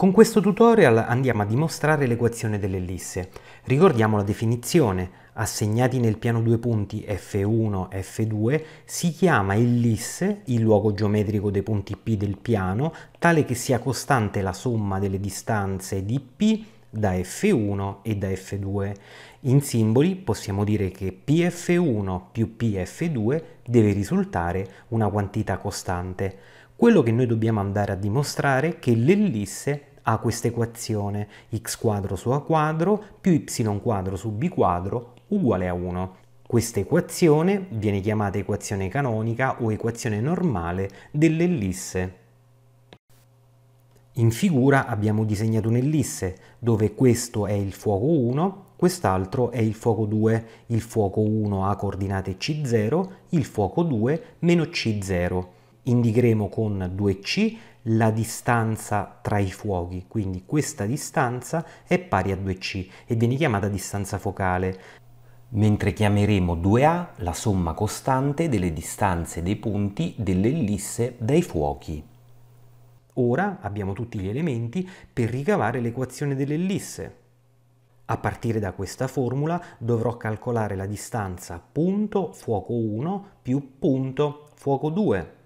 Con questo tutorial andiamo a dimostrare l'equazione dell'ellisse. Ricordiamo la definizione. Assegnati nel piano due punti F1, F2 si chiama ellisse il luogo geometrico dei punti P del piano tale che sia costante la somma delle distanze di P da F1 e da F2. In simboli possiamo dire che PF1 più PF2 deve risultare una quantità costante. Quello che noi dobbiamo andare a dimostrare è che l'ellisse ha questa equazione x quadro su a quadro più y quadro su b quadro uguale a 1. Questa equazione viene chiamata equazione canonica o equazione normale dell'ellisse. In figura abbiamo disegnato un'ellisse dove questo è il fuoco 1, quest'altro è il fuoco 2, il fuoco 1 ha coordinate C0, il fuoco 2 meno C0. Indicheremo con 2C la distanza tra i fuochi, quindi questa distanza è pari a 2C e viene chiamata distanza focale, mentre chiameremo 2A la somma costante delle distanze dei punti dell'ellisse dai fuochi. Ora abbiamo tutti gli elementi per ricavare l'equazione dell'ellisse. A partire da questa formula dovrò calcolare la distanza punto fuoco 1 più punto fuoco 2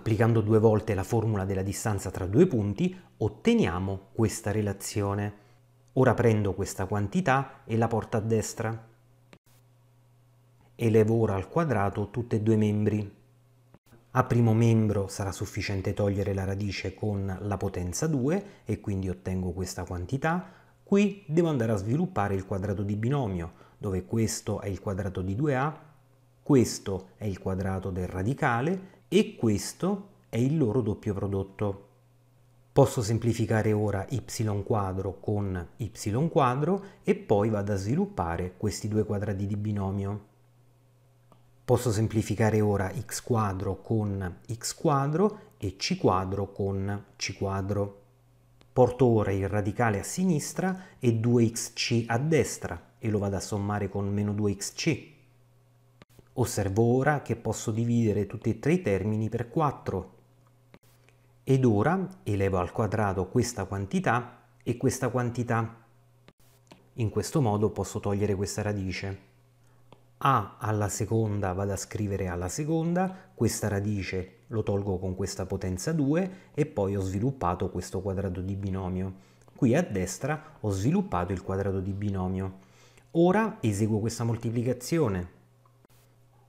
applicando due volte la formula della distanza tra due punti, otteniamo questa relazione. Ora prendo questa quantità e la porto a destra. Elevo ora al quadrato tutti e due i membri. A primo membro sarà sufficiente togliere la radice con la potenza 2 e quindi ottengo questa quantità. Qui devo andare a sviluppare il quadrato di binomio, dove questo è il quadrato di 2a, questo è il quadrato del radicale e questo è il loro doppio prodotto. Posso semplificare ora y quadro con y quadro e poi vado a sviluppare questi due quadrati di binomio. Posso semplificare ora x quadro con x quadro e c quadro con c quadro. Porto ora il radicale a sinistra e 2xc a destra e lo vado a sommare con meno 2xc Osservo ora che posso dividere tutti e tre i termini per 4. Ed ora elevo al quadrato questa quantità e questa quantità. In questo modo posso togliere questa radice. A alla seconda vado a scrivere alla seconda, questa radice lo tolgo con questa potenza 2 e poi ho sviluppato questo quadrato di binomio. Qui a destra ho sviluppato il quadrato di binomio. Ora eseguo questa moltiplicazione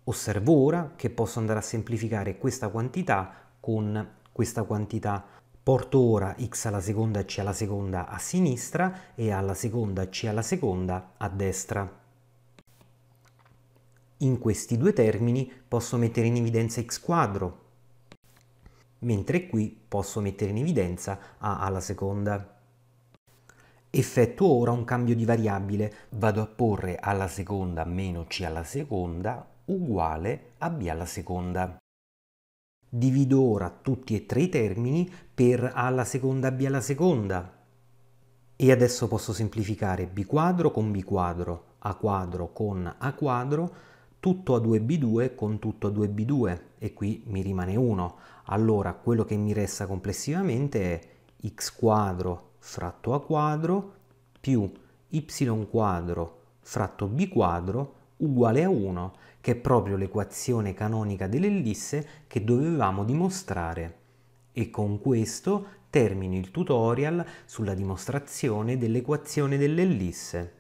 osservo ora che posso andare a semplificare questa quantità con questa quantità. Porto ora x alla seconda c alla seconda a sinistra e alla seconda c alla seconda a destra. In questi due termini posso mettere in evidenza x quadro, mentre qui posso mettere in evidenza a alla seconda. Effetto ora un cambio di variabile, vado a porre alla seconda meno c alla seconda uguale a b alla seconda. Divido ora tutti e tre i termini per a alla seconda b alla seconda. E adesso posso semplificare b quadro con b quadro, a quadro con a quadro, tutto a 2b2 con tutto a 2b2 e qui mi rimane 1. Allora quello che mi resta complessivamente è x quadro fratto a quadro più y quadro fratto b quadro uguale a 1, che è proprio l'equazione canonica dell'ellisse che dovevamo dimostrare. E con questo termino il tutorial sulla dimostrazione dell'equazione dell'ellisse.